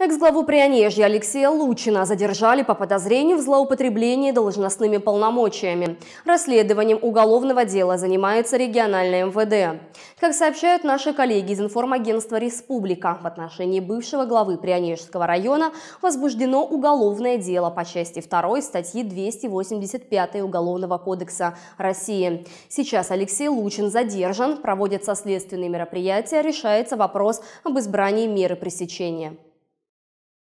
Экс-главу Прионежья Алексея Лучина задержали по подозрению в злоупотреблении должностными полномочиями. Расследованием уголовного дела занимается региональное МВД. Как сообщают наши коллеги из информагентства «Республика», в отношении бывшего главы Прионежского района возбуждено уголовное дело по части 2 статьи 285 Уголовного кодекса России. Сейчас Алексей Лучин задержан, проводятся следственные мероприятия, решается вопрос об избрании меры пресечения.